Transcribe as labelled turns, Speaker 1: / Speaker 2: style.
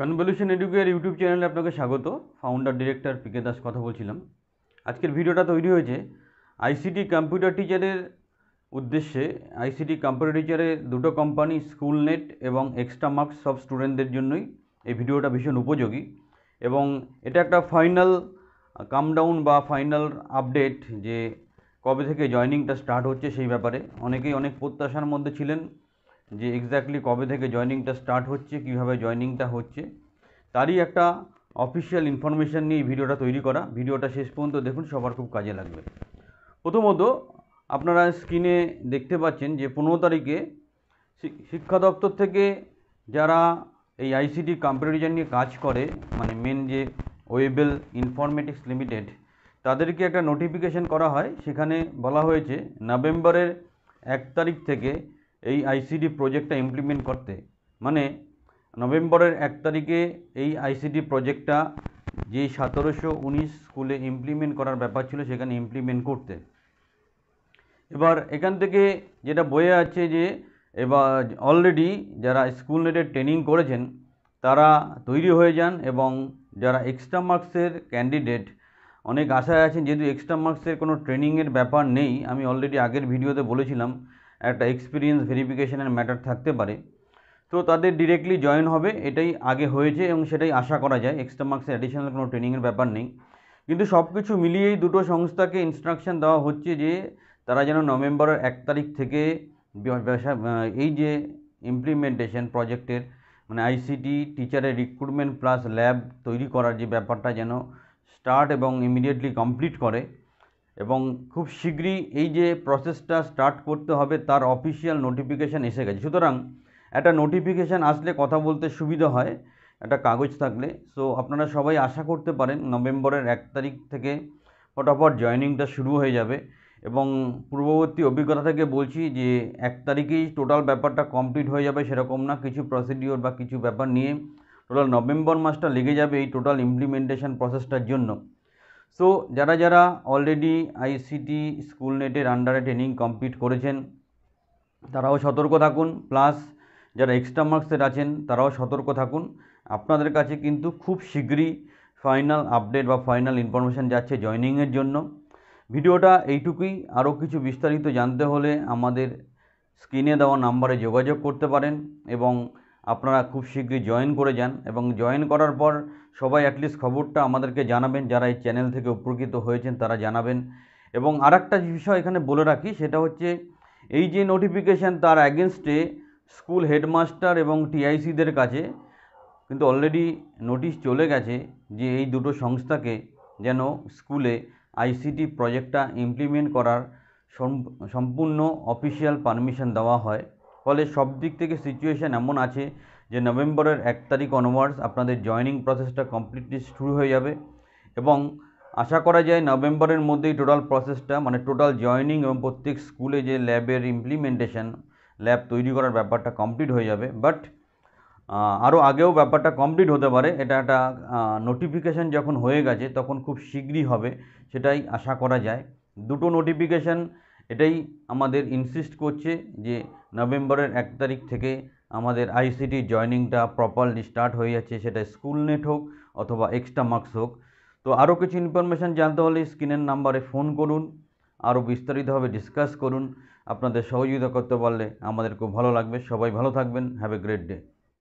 Speaker 1: convolution এডুকের YouTube চ্যানেলে আপনাকে স্বাগত ফাউন্ডার ডিরেক্টর পিকে দাস কথা বলছিলাম আজকের ভিডিওটা তৈরি হয়েছে আইসিটি কম্পিউটার টিচারের উদ্দেশ্যে আইসিটি কম্পিউটার টিচারের দুটো কোম্পানি স্কুল নেট এবং এক্সট্রা মার্কস সব স্টুডেন্টদের জন্যই এই ভিডিওটা ভীষণ উপযোগী এবং এটা একটা ফাইনাল কামডাউন বা ফাইনাল আপডেট যে কবে থেকে জয়নিংটা স্টার্ট হচ্ছে সেই ব্যাপারে অনেকেই অনেক প্রত্যাশার মধ্যে ছিলেন যে এক্স্যাক্টলি কবে থেকে জয়নিংটা স্টার্ট হচ্ছে কিভাবে জয়নিংটা হচ্ছে তারই একটা অফিসিয়াল ইনফরমেশান নিয়ে ভিডিওটা তৈরি করা ভিডিওটা শেষ পর্যন্ত দেখুন সবার খুব কাজে লাগবে প্রথমত আপনারা স্ক্রিনে দেখতে পাচ্ছেন যে পনেরো তারিখে শিক্ষা দপ্তর থেকে যারা এই আইসিটি কম্পিউটারিজন নিয়ে কাজ করে মানে মেন যে ওয়েবেল ইনফরমেটিক্স লিমিটেড তাদেরকে একটা নোটিফিকেশন করা হয় সেখানে বলা হয়েছে নভেম্বরের এক তারিখ থেকে এই আইসিডি প্রজেক্টটা ইমপ্লিমেন্ট করতে মানে নভেম্বরের এক তারিখে এই আইসিডি প্রজেক্টটা যে সতেরোশো উনিশ স্কুলে ইমপ্লিমেন্ট করার ব্যাপার ছিল সেখানে ইমপ্লিমেন্ট করতে এবার এখান থেকে যেটা বয়ে আছে যে এবার অলরেডি যারা স্কুল নেটের ট্রেনিং করেছেন তারা তৈরি হয়ে যান এবং যারা এক্সট্রা মার্কসের ক্যান্ডিডেট অনেক আশায় আছেন যেহেতু এক্সট্রা মার্কসের কোনো ট্রেনিংয়ের ব্যাপার নেই আমি অলরেডি আগের ভিডিওতে বলেছিলাম একটা এক্সপিরিয়েন্স ভেরিফিকেশনের ম্যাটার থাকতে পারে তো তাদের ডিরেক্টলি জয়েন হবে এটাই আগে হয়েছে এবং সেটাই আশা করা যায় এক্সট্রা মার্কসের অ্যাডিশনাল কোনো ট্রেনিংয়ের ব্যাপার নেই কিন্তু সব কিছু মিলিয়েই দুটো সংস্থাকে ইনস্ট্রাকশন দেওয়া হচ্ছে যে তারা যেন নভেম্বরের এক তারিখ থেকে এই যে ইমপ্লিমেন্টেশন প্রজেক্টের মানে আইসিটি টিচারের রিক্রুটমেন্ট প্লাস ল্যাব তৈরি করার যে ব্যাপারটা যেন স্টার্ট এবং ইমিডিয়েটলি কমপ্লিট করে এবং খুব শীঘ্রই এই যে প্রসেসটা স্টার্ট করতে হবে তার অফিসিয়াল নোটিফিকেশান এসে গেছে সুতরাং একটা নোটিফিকেশান আসলে কথা বলতে সুবিধা হয় একটা কাগজ থাকলে সো আপনারা সবাই আশা করতে পারেন নভেম্বরের এক তারিখ থেকে ফটাফট জয়নিংটা শুরু হয়ে যাবে এবং পূর্ববর্তী অভিজ্ঞতা থেকে বলছি যে এক তারিখেই টোটাল ব্যাপারটা কমপ্লিট হয়ে যাবে সেরকম না কিছু প্রসিডিওর বা কিছু ব্যাপার নিয়ে টোটাল নভেম্বর মাসটা লেগে যাবে এই টোটাল ইমপ্লিমেন্টেশন প্রসেসটার জন্য সো যারা যারা অলরেডি আইসিটি স্কুল নেটের আন্ডারে ট্রেনিং কমপ্লিট করেছেন তারাও সতর্ক থাকুন প্লাস যারা এক্সট্রা মার্কসের আছেন তারাও সতর্ক থাকুন আপনাদের কাছে কিন্তু খুব শীঘ্রই ফাইনাল আপডেট বা ফাইনাল ইনফরমেশান যাচ্ছে জয়নিংয়ের জন্য ভিডিওটা এইটুকুই আরও কিছু বিস্তারিত জানতে হলে আমাদের স্ক্রিনে দেওয়া নাম্বারে যোগাযোগ করতে পারেন এবং আপনারা খুব শীঘ্রই জয়েন করে যান এবং জয়েন করার পর সবাই অ্যাটলিস্ট খবরটা আমাদেরকে জানাবেন যারা এই চ্যানেল থেকে উপকৃত হয়েছেন তারা জানাবেন এবং আর একটা বিষয় এখানে বলে রাখি সেটা হচ্ছে এই যে নোটিফিকেশান তার অ্যাগেনস্টে স্কুল হেডমাস্টার এবং টিআইসিদের কাছে কিন্তু অলরেডি নোটিশ চলে গেছে যে এই দুটো সংস্থাকে যেন স্কুলে আইসিটি প্রজেক্টটা ইমপ্লিমেন্ট করার সম্পূর্ণ অফিসিয়াল পারমিশন দেওয়া হয় ফলে সব দিক থেকে সিচুয়েশান এমন আছে যে নভেম্বরের এক তারিখ অনওয়ার্ডস আপনাদের জয়নিং প্রসেসটা কমপ্লিটলি শুরু হয়ে যাবে এবং আশা করা যায় নভেম্বরের মধ্যেই টোটাল প্রসেসটা মানে টোটাল জয়নিং এবং প্রত্যেক স্কুলে যে ল্যাবের ইমপ্লিমেন্টেশন ল্যাব তৈরি করার ব্যাপারটা কমপ্লিট হয়ে যাবে বাট আরও আগেও ব্যাপারটা কমপ্লিট হতে পারে এটা একটা নোটিফিকেশান যখন হয়ে গেছে তখন খুব শীঘ্রই হবে সেটাই আশা করা যায় দুটো নোটিফিকেশান এটাই আমাদের ইনসিস্ট করছে যে নভেম্বরের এক তারিখ থেকে আমাদের আইসিটি জয়নিংটা প্রপারলি স্টার্ট হয়ে যাচ্ছে সেটা স্কুল নেট হোক অথবা এক্সট্রা মার্কস হোক তো আরও কিছু ইনফরমেশান জানতে হলে স্ক্রিনের নাম্বারে ফোন করুন আরও বিস্তারিতভাবে ডিসকাস করুন আপনাদের সহযোগিতা করতে পারলে আমাদের খুব ভালো লাগবে সবাই ভালো থাকবেন হ্যাভ এ গ্রেট ডে